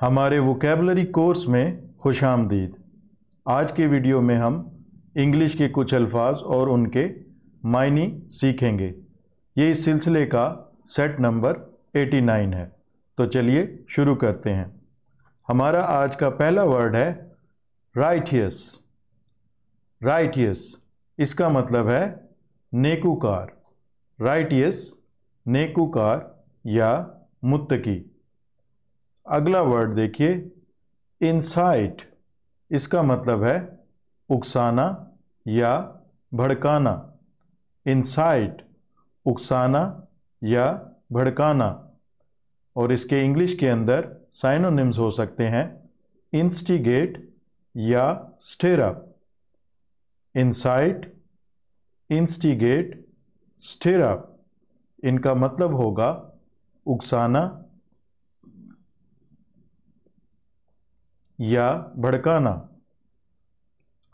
हमारे vocabulary course में खुश आमदीद आज के वीडियो में हम इंग्लिश के कुछ अल्फाज और उनके मायनी सीखेंगे ये इस सिलसिले का सेट नंबर 89 है तो चलिए शुरू करते हैं हमारा आज का पहला वर्ड है राइटियस राइटियस इसका मतलब है नेकूकार राइटियस नेकूकार या मुत्तकी अगला वर्ड देखिए इंसाइट इसका मतलब है उकसाना या भड़काना इंसाइट उकसाना या भड़काना और इसके इंग्लिश के अंदर साइनोनिम्स हो सकते हैं इंस्टिगेट या स्टेरअप इंसाइट इंस्टिगेट स्टेरअप इनका मतलब होगा उकसाना या भड़काना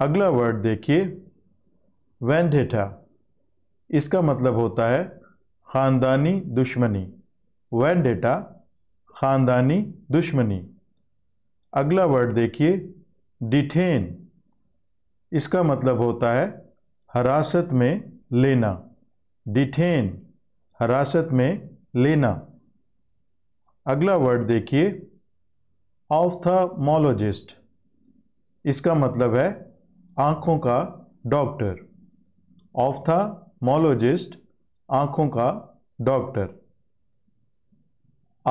अगला वर्ड देखिए वेंडेटा इसका मतलब होता है ख़ानदानी दुश्मनी वेंडेटा ख़ानदानी दुश्मनी अगला वर्ड देखिए डिटेन इसका मतलब होता है हरासत में लेना डिटेन हरासत में लेना अगला वर्ड देखिए ऑफ्थमोलॉजिस्ट इसका मतलब है आँखों का डॉक्टर ऑफ्थमोलॉजिस्ट आँखों का doctor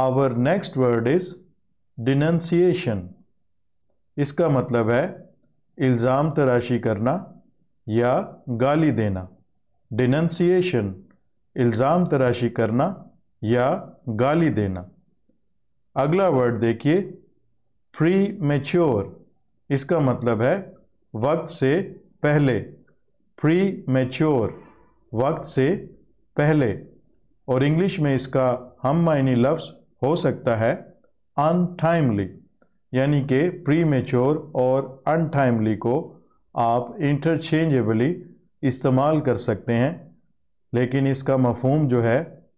our next word is denunciation इसका मतलब है इल्ज़ाम तराशी करना या गाली देना डिनंसिएशन इल्ज़ाम तराशी करना या गाली देना अगला वर्ड देखिए प्री मेच्योर इसका मतलब है वक्त से पहले प्री मेच्योर वक्त से पहले और इंग्लिश में इसका हम मायनी लफ्स हो सकता है अनटाइमली यानी कि प्री मेच्योर और अनटाइमली को आप इंटरचेंजेबली इस्तेमाल कर सकते हैं लेकिन इसका मफहम जो है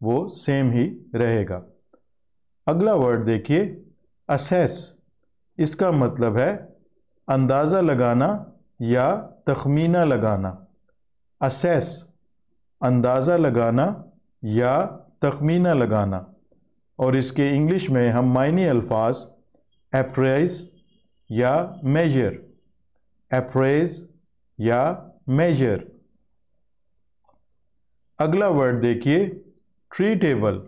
वो सेम ही रहेगा अगला वर्ड देखिए असेस इसका मतलब है अंदाज़ा लगाना या तखमीना लगाना असेस अंदाज़ा लगाना या तखमीना लगाना और इसके इंग्लिश में हम मायने अल्फाज एप्रेज या मेजर एप्रेज या मेजर अगला वर्ड देखिए ट्रीटेबल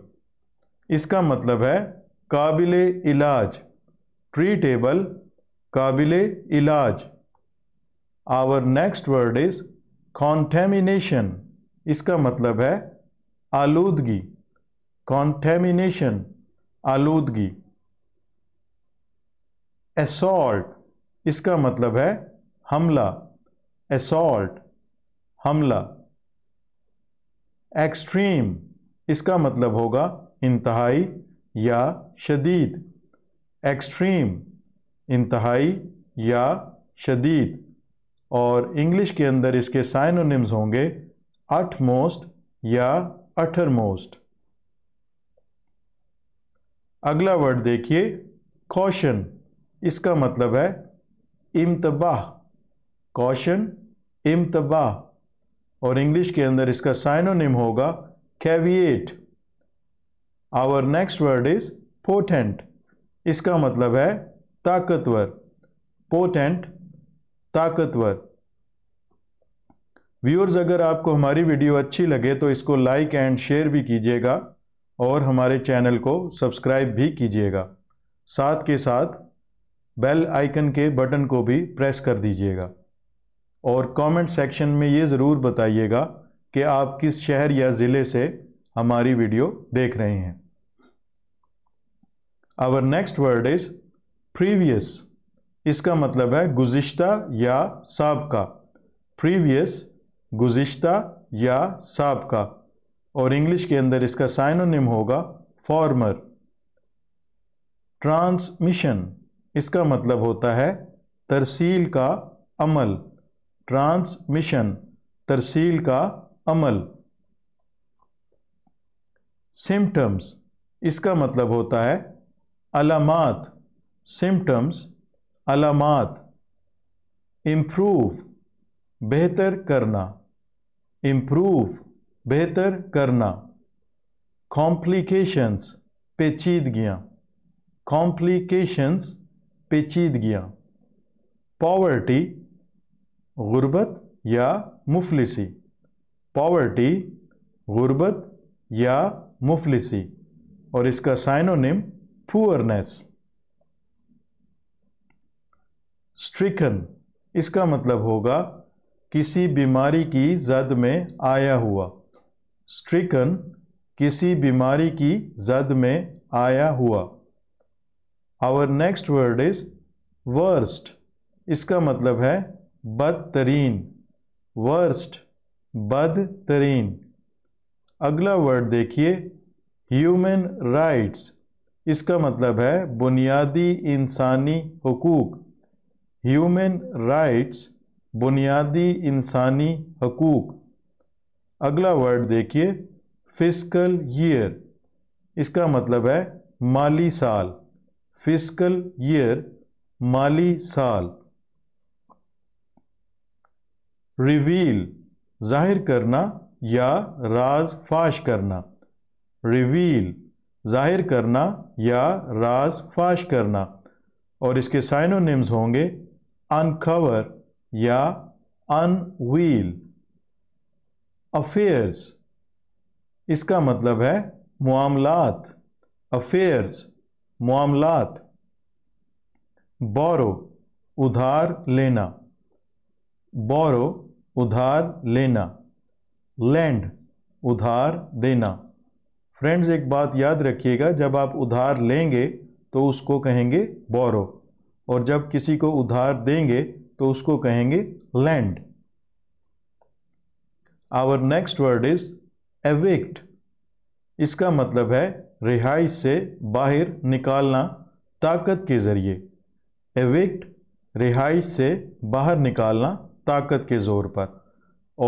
इसका मतलब है काबिल इलाज ट्रीटेबल काबिल इलाज our next word is contamination इसका मतलब है आलूदगी कॉन्थेमिनेशन आलूदगी असॉल्ट इसका मतलब है हमला असॉल्ट हमला एक्सट्रीम इसका मतलब होगा इंतहाई या शदीद एक्सट्रीम इंतहाई या शदीद और इंग्लिश के अंदर इसके साइनोनिम्स होंगे अट मोस्ट या अठर मोस्ट अगला वर्ड देखिए कौशन इसका मतलब है इम्तबाह कौशन इम्तबाह और इंग्लिश के अंदर इसका साइनोनिम होगा caveat our next word is potent इसका मतलब है ताकतवर पोटेंट ताकतवर व्यूअर्स अगर आपको हमारी वीडियो अच्छी लगे तो इसको लाइक एंड शेयर भी कीजिएगा और हमारे चैनल को सब्सक्राइब भी कीजिएगा साथ के साथ बेल आइकन के बटन को भी प्रेस कर दीजिएगा और कमेंट सेक्शन में ये ज़रूर बताइएगा कि आप किस शहर या ज़िले से हमारी वीडियो देख रहे हैं our next word is previous इसका मतलब है गुज्श्ता या का प्रीवियस गुज्ता या का और इंग्लिश के अंदर इसका साइनोनिम होगा फॉर्मर ट्रांसमिशन इसका मतलब होता है तरसील का अमल ट्रांसमिशन तरसील का अमल सिम्टम्स इसका मतलब होता है अलामत सिम्टम्स अलामत इम्प्रूव बेहतर करना इम्प्रूव बेहतर करना कॉम्प्लिकेशंस पेचीदगियाँ कॉम्प्लिकेशंस पेचीदगियाँ पॉवर्टी गुर्बत या मुफलिसी पॉवर्टी गुर्बत या मुफलिसी और इसका साइनोनिम पुअरनेस स्ट्रिकन इसका मतलब होगा किसी बीमारी की जद में आया हुआ स्ट्रिकन किसी बीमारी की जद में आया हुआ our next word is worst इसका मतलब है बदतरीन वर्स्ट बदतरीन अगला वर्ड देखिए ह्यूमन राइट्स इसका मतलब है बुनियादी इंसानी हकूक़ ह्यूमन राइट्स बुनियादी इंसानी हकूक़ अगला वर्ड देखिए फिस्कल ईयर इसका मतलब है माली साल फिस्कल ईयर माली साल रिवील जाहिर करना या राज फाश करना रिवील ज़ाहिर करना या राज फाश करना और इसके साइनोनिम्स होंगे अनकवर या अनवील अफेयर्स इसका मतलब है मामलात अफेयर्स मामलात बोरो उधार लेना बोरो उधार लेना लैंड उधार देना फ्रेंड्स एक बात याद रखिएगा जब आप उधार लेंगे तो उसको कहेंगे बोरो और जब किसी को उधार देंगे तो उसको कहेंगे land our next word is evict इसका मतलब है रिहाइश से बाहर निकालना ताकत के ज़रिए एविक्ट रिहाइश से बाहर निकालना ताकत के ज़ोर पर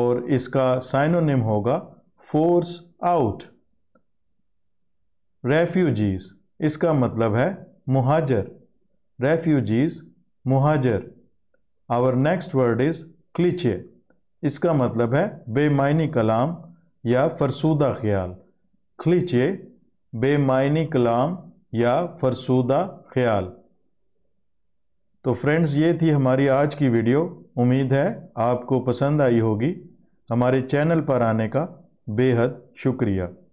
और इसका साइनोनिम होगा फोर्स आउट रेफ्यूजीज़ इसका मतलब है मुहाजर रेफ्यूजीज़ मुहाजर our next word is cliche इसका मतलब है बेमायनी कलाम या फरसूदा ख्याल क्लीचे बेमायनी कलाम या फरसूदा ख्याल तो फ्रेंड्स ये थी हमारी आज की वीडियो उम्मीद है आपको पसंद आई होगी हमारे चैनल पर आने का बेहद शुक्रिया